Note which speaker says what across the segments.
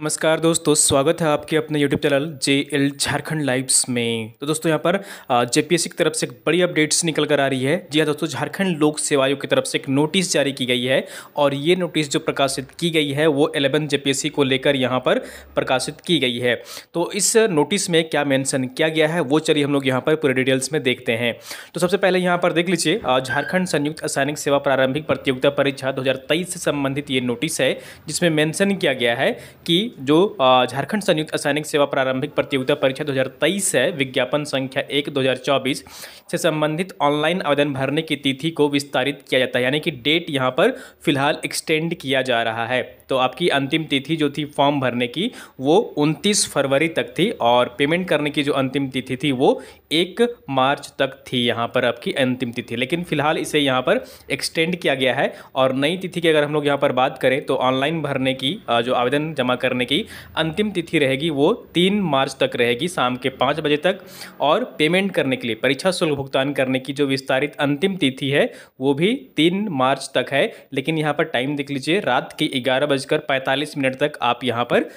Speaker 1: नमस्कार दोस्तों स्वागत है आपके अपने YouTube channel J L Jharkhand lives में तो दोस्तों यहाँ पर जेपीएससी की तरफ से एक बड़ी अपडेट्स निकल कर आ रही है जी हाँ दोस्तों झारखंड लोक सेवा आयोग की तरफ से एक नोटिस जारी की गई है और ये नोटिस जो प्रकाशित की गई है वो एलेवन जे को लेकर यहाँ पर प्रकाशित की गई है तो इस नोटिस में क्या मैंसन किया गया है वो चलिए हम लोग यहाँ पर पूरे डिटेल्स में देखते हैं तो सबसे पहले यहाँ पर देख लीजिए झारखंड संयुक्त असैनिक सेवा प्रारंभिक प्रतियोगिता परीक्षा दो से संबंधित ये नोटिस है जिसमें मैंसन किया गया है कि जो झारखंड संयुक्त असैनिक सेवा प्रारंभिक प्रतियोगिता परीक्षा 2023 है विज्ञापन संख्या एक 2024 से संबंधित ऑनलाइन आवेदन भरने की तिथि को विस्तारित किया जाता है यानी कि डेट यहाँ पर फिलहाल एक्सटेंड किया जा रहा है तो आपकी अंतिम तिथि जो थी फॉर्म भरने की वो 29 फरवरी तक थी और पेमेंट करने की जो अंतिम तिथि थी वो एक मार्च तक थी यहाँ पर आपकी अंतिम तिथि लेकिन फिलहाल इसे यहाँ पर एक्सटेंड किया गया है और नई तिथि की अगर हम लोग यहाँ पर बात करें तो ऑनलाइन भरने की जो आवेदन जमा करने करने की अंतिम तिथि रहेगी वो तीन मार्च तक रहेगी शाम के पाँच बजे तक और पेमेंट करने के लिए परीक्षा शुल्क भुगतान करने की जो विस्तारित अंतिम तिथि है वो भी तीन मार्च तक है लेकिन यहाँ पर टाइम देख लीजिए रात के ग्यारह बजकर पैंतालीस मिनट तक आप यहाँ पर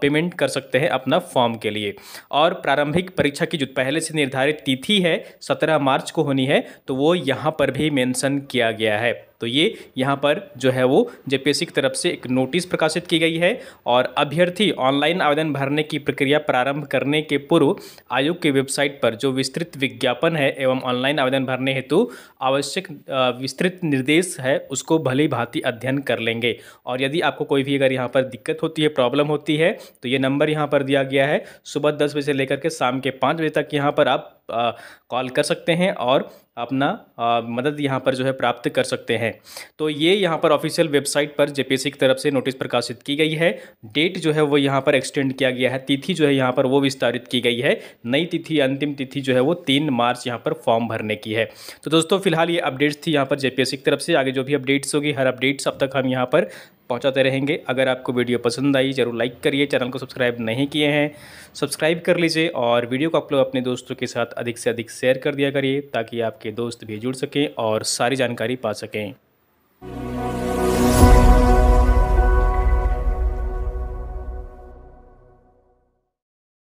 Speaker 1: पेमेंट कर सकते हैं अपना फॉर्म के लिए और प्रारंभिक परीक्षा की जो पहले से निर्धारित तिथि है सत्रह मार्च को होनी है तो वो यहाँ पर भी मेंशन किया गया है तो ये यहाँ पर जो है वो जेपीएससी की तरफ से एक नोटिस प्रकाशित की गई है और अभ्यर्थी ऑनलाइन आवेदन भरने की प्रक्रिया प्रारंभ करने के पूर्व आयोग की वेबसाइट पर जो विस्तृत विज्ञापन है एवं ऑनलाइन आवेदन भरने हेतु आवश्यक विस्तृत निर्देश है उसको भली भांति अध्ययन कर लेंगे और यदि आपको कोई भी अगर यहाँ पर दिक्कत होती है प्रॉब्लम होती है तो ये नंबर यहाँ पर दिया गया है सुबह दस बजे से लेकर के शाम के पाँच बजे तक यहाँ पर आप कॉल कर सकते हैं और अपना मदद यहाँ पर जो है प्राप्त कर सकते हैं तो ये यहाँ पर ऑफिशियल वेबसाइट पर जे की तरफ से नोटिस प्रकाशित की गई है डेट जो है वो यहाँ पर एक्सटेंड किया गया है तिथि जो है यहाँ पर वो विस्तारित की गई है नई तिथि अंतिम तिथि जो है वो तीन मार्च यहाँ पर फॉर्म भरने की है तो दोस्तों फिलहाल ये अपडेट्स थी यहाँ पर जे की तरफ से आगे जो भी अपडेट्स होगी हर अपडेट्स अब तक हम यहाँ पर पहुंचाते रहेंगे अगर आपको वीडियो पसंद आई ज़रूर लाइक करिए चैनल को सब्सक्राइब नहीं किए हैं सब्सक्राइब कर लीजिए और वीडियो को आप लोग अपने दोस्तों के साथ अधिक से अधिक शेयर कर दिया करिए ताकि आपके दोस्त भी जुड़ सकें और सारी जानकारी पा सकें